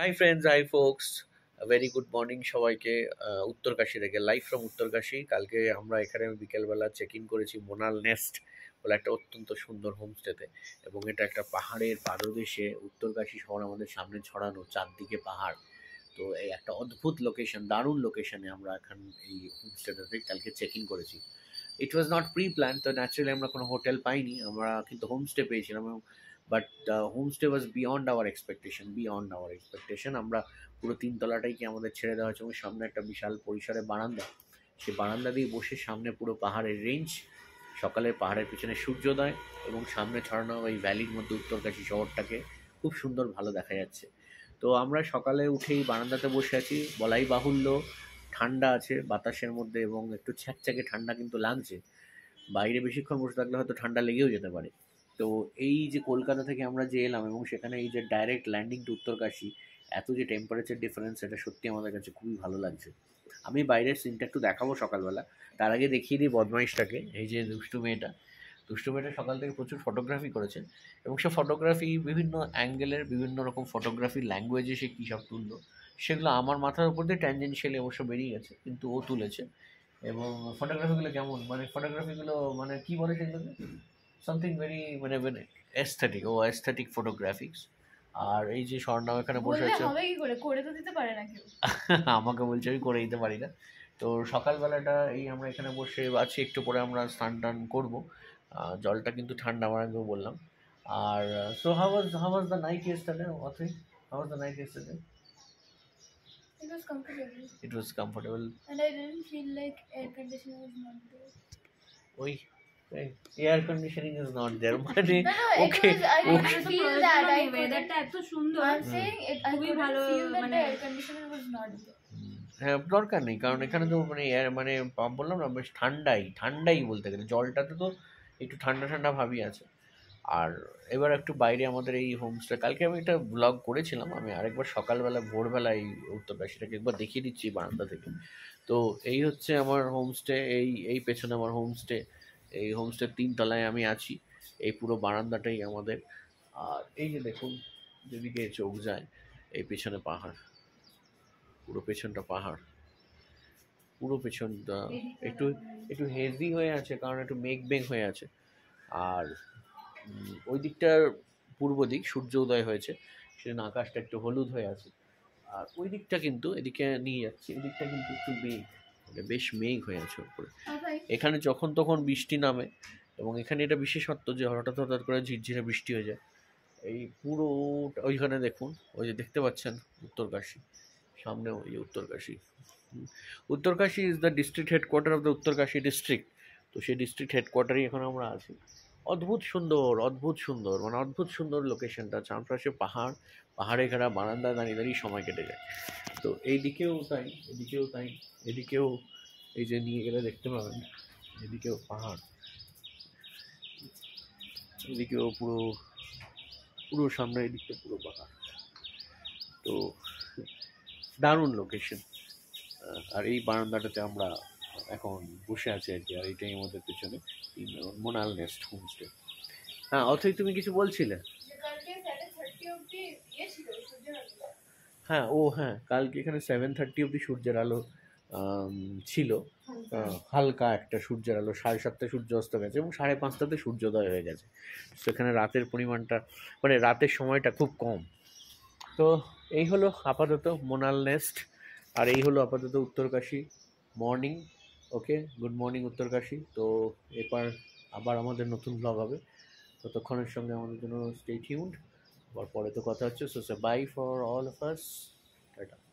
High friends hi folks very good morning সবাইকে উত্তরকাশি থেকে live from Uttarkashi কালকে আমরা এখানে বিকেলবেলা চেক ইন করেছি মোনাল নেস্ট বলে একটা অত্যন্ত সুন্দর হোমস্টেতে এবং এটা একটা পাহাড়ের পাদদেশে উত্তরকাশী শহর আমাদের সামনে ছড়ানো চারদিকে পাহাড় তো এই একটা অদ্ভুত লোকেশন দারুণ লোকেশনে আমরা এখন এই হোমস্টেটাতে কালকে চেক ইন করেছি it was not pre plan তো ন্যাচারালি আমরা কোনো হোটেল পাইনি আমরা কিন্তু হোমস্টে পেয়েছিলাম এবং but homestay was beyond our expectation beyond our expectation আমরা পুরো তিনতলাটাই কি আমাদের ছেড়ে দেওয়া হয়েছে এবং সামনে একটা বিশাল পরিসরে বারান্দা সেই বারান্দা দিয়ে বসে সামনে পুরো পাহাড়ের রেঞ্জ সকালে পাহাড়ের পিছনে সূর্যোদয় এবং সামনে ছড়ানো ওই ভ্যালির মধ্যে উত্তরকাশী শহরটাকে খুব সুন্দর ভালো দেখা যাচ্ছে তো আমরা সকালে উঠেই বারান্দাতে বসে আছি বলাই বাহুল্য ঠান্ডা আছে বাতাসের মধ্যে এবং একটু ছ্যাঁকছ্যাঁকে ঠান্ডা কিন্তু লাগছে বাইরে বেশিক্ষণ বসে থাকলে হয়তো ঠান্ডা লেগেও যেতে পারে তো এই যে কলকাতা থেকে আমরা যে এলাম এবং সেখানে এই যে ডাইরেক্ট ল্যান্ডিং টু উত্তরকাশী এত যে টেম্পারেচার ডিফারেন্স সেটা সত্যি আমাদের কাছে খুবই ভালো লাগছে আমি বাইরের সিনটা একটু দেখাবো সকালবেলা তার আগে দেখিয়ে দিই বদমাইশটাকে এই যে দুষ্টু মেয়েটা দুষ্টু মেয়েটা সকাল থেকে প্রচুর ফটোগ্রাফি করেছে এবং সে ফটোগ্রাফি বিভিন্ন অ্যাঙ্গেলের বিভিন্ন রকম ফটোগ্রাফি ল্যাঙ্গুয়েজে সে কী সব তুললো সেগুলো আমার মাথার উপর দিয়ে ট্যানজেনশিয়ালি অবশ্য বেরিয়ে গেছে কিন্তু ও তুলেছে এবং ফটোগ্রাফিগুলো কেমন মানে ফটোগ্রাফিগুলো মানে কী বলে সেগুলোকে সামথিং ভেরি মানে মানে অ্যাস্থেটিক ও অ্যাস্থেটিক ফটোগ্রাফিক্স আর এই যে স্বর্ণাম এখানে বসে আছে আমাকে বলছে আমি করে দিতে পারি না তো সকালবেলাটা এই আমরা এখানে বসে আছি একটু পরে আমরা স্নান টান করবো জলটা কিন্তু ঠান্ডা আমার আগেও বললাম আর so how was how was the night yesterday অথই how was the night yesterday It was comfortable. It was comfortable. And I didn't feel like air conditioning was not there. Oi. Air conditioning is not there মানে okay okay feel that I ওয়েদারটা এত সুন্দর I saying ইট খুবই ভালো মানে air conditioning was not হ্যাঁ দরকার নেই কারণ এখানে তো মানে এয়ার মানে বললাম না বেশ ঠান্ডাই ঠান্ডাই বলতে গেলে জলটাতে তো একটু ঠান্ডা ঠান্ডা ভাবই আছে আর এবার একটু বাইরে আমাদের এই হোমস্টে কালকে আমি একটা ব্লগ করেছিলাম আমি আরেকবার সকালবেলা ভোরবেলা এই উত্তরপ্রাসীটাকে একবার দেখিয়ে দিচ্ছি বারান্দা থেকে তো এই হচ্ছে আমার হোমস্টে এই এই পেছনে আমার হোমস্টে এই হোমস্টের তিনতলায় আমি আছি এই পুরো বারান্দাটাই আমাদের আর এই যে দেখুন যেদিকে চোখ যায় এই পেছনে পাহাড় পুরো পেছনটা পাহাড় পুরো পেছনটা একটু একটু হেজি হয়ে আছে কারণ একটু মেঘ মেঘ হয়ে আছে আর ওই দিকটার পূর্ব দিক সূর্য উদয় হয়েছে সেদিন আকাশটা একটু হলুদ হয়ে আছে আর ওই দিকটা কিন্তু এদিকে নিয়ে যাচ্ছে ওই দিকটা কিন্তু একটু মেঘ মানে বেশ মেঘ হয়ে আছে উপরে আচ্ছা, এখানে যখন তখন বৃষ্টি নামে এবং এখানে এটা বিশেষত্ব যে হঠাৎ হঠাৎ করে ঝিরঝিরে বৃষ্টি হয়ে যায় এই পুরো ওইখানে দেখুন ওই যে দেখতে পাচ্ছেন উত্তরকাশী সামনে ওই যে Uttarkashi Uttarkashi is the district headquarter of the Uttarkashi district তো সেই ডিস্ট্রিক্ট হেডকোয়ার্টারই এখন আমরা আছি অদ্ভুত সুন্দর অদ্ভুত সুন্দর মানে অদ্ভুত সুন্দর লোকেশনটা চারপাশে পাহাড় পাহাড়ে ঘেরা বারান্দা দাঁড়িয়ে দাঁড়িয়ে সময় কেটে যায় তো এইদিকেও তাই এদিকেও তাই এদিকেও এই যে নিয়ে গেলে দেখতে পাবেন এদিকেও পাহাড় এদিকেও পুরো পুরো সামনে এদিকে পুরো পাহাড় তো দারুণ লোকেশন আর এই বারান্দাটাতে আমরা এখন বসে আছি আর কি আর এইটাই আমাদের পেছনে মোনাল নেস্ট হোমস্টে হ্যাঁ অথই তুমি কিছু বলছিলে হ্যাঁ ও হ্যাঁ কালকে এখানে সেভেন থার্টি অবধি সূর্যের আলো ছিল হালকা একটা সূর্যের আলো সাড়ে সাতটা সূর্য অস্ত গেছে এবং সাড়ে পাঁচটাতে সূর্যোদয় হয়ে গেছে তো সেখানে রাতের পরিমাণটা মানে রাতের সময়টা খুব কম তো এই হলো আপাতত মোনাল নেস্ট আর এই হলো আপাতত Uttarkashi morning okay good morning Uttarkashi তো এবার আবার আমাদের নতুন ব্লগ হবে ততক্ষণের সঙ্গে আমাদের জন্য স্টেট টিউন্ড আবার পরে তো কথা হচ্ছে so say bye for all of us tata